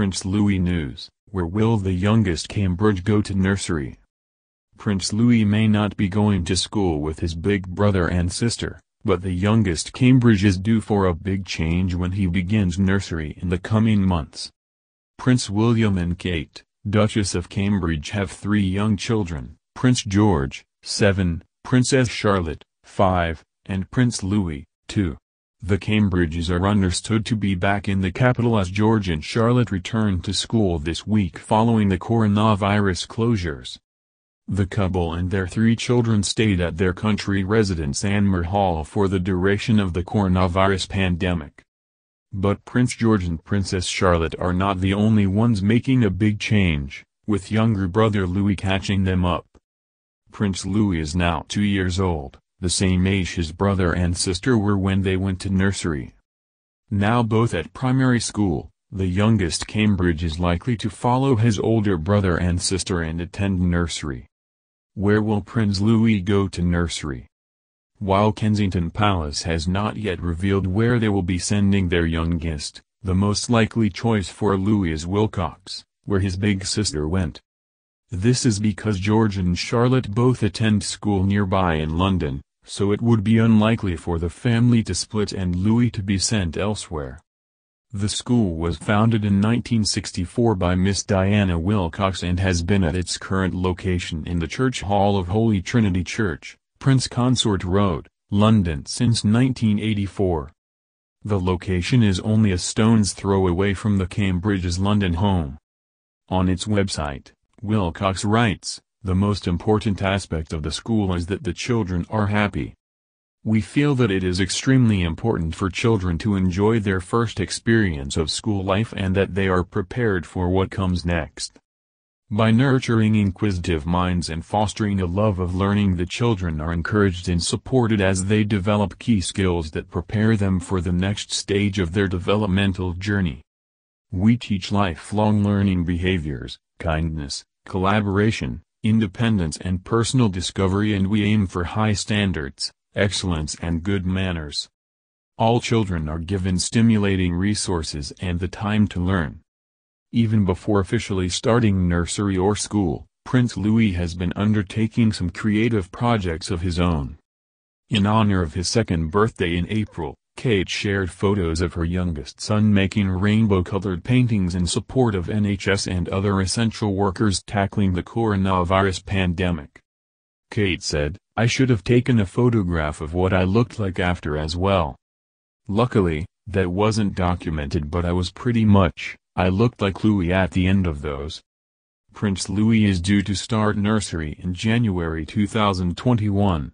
Prince Louis news, where will the youngest Cambridge go to nursery? Prince Louis may not be going to school with his big brother and sister, but the youngest Cambridge is due for a big change when he begins nursery in the coming months. Prince William and Kate, Duchess of Cambridge have three young children, Prince George, 7, Princess Charlotte, 5, and Prince Louis, 2. The Cambridges are understood to be back in the capital as George and Charlotte returned to school this week following the coronavirus closures. The couple and their three children stayed at their country residence Anmer Hall for the duration of the coronavirus pandemic. But Prince George and Princess Charlotte are not the only ones making a big change, with younger brother Louis catching them up. Prince Louis is now two years old, the same age his brother and sister were when they went to nursery. Now both at primary school, the youngest Cambridge is likely to follow his older brother and sister and attend nursery. Where will Prince Louis go to nursery? While Kensington Palace has not yet revealed where they will be sending their youngest, the most likely choice for Louis is Wilcox, where his big sister went. This is because George and Charlotte both attend school nearby in London, so it would be unlikely for the family to split and Louis to be sent elsewhere. The school was founded in 1964 by Miss Diana Wilcox and has been at its current location in the Church Hall of Holy Trinity Church, Prince Consort Road, London since 1984. The location is only a stone's throw away from the Cambridge's London home. On its website, Wilcox writes, the most important aspect of the school is that the children are happy. We feel that it is extremely important for children to enjoy their first experience of school life and that they are prepared for what comes next. By nurturing inquisitive minds and fostering a love of learning the children are encouraged and supported as they develop key skills that prepare them for the next stage of their developmental journey. We teach lifelong learning behaviors, kindness, collaboration, independence and personal discovery and we aim for high standards, excellence and good manners. All children are given stimulating resources and the time to learn. Even before officially starting nursery or school, Prince Louis has been undertaking some creative projects of his own. In honor of his second birthday in April, Kate shared photos of her youngest son making rainbow-colored paintings in support of NHS and other essential workers tackling the coronavirus pandemic. Kate said, I should have taken a photograph of what I looked like after as well. Luckily, that wasn't documented but I was pretty much, I looked like Louis at the end of those. Prince Louis is due to start nursery in January 2021.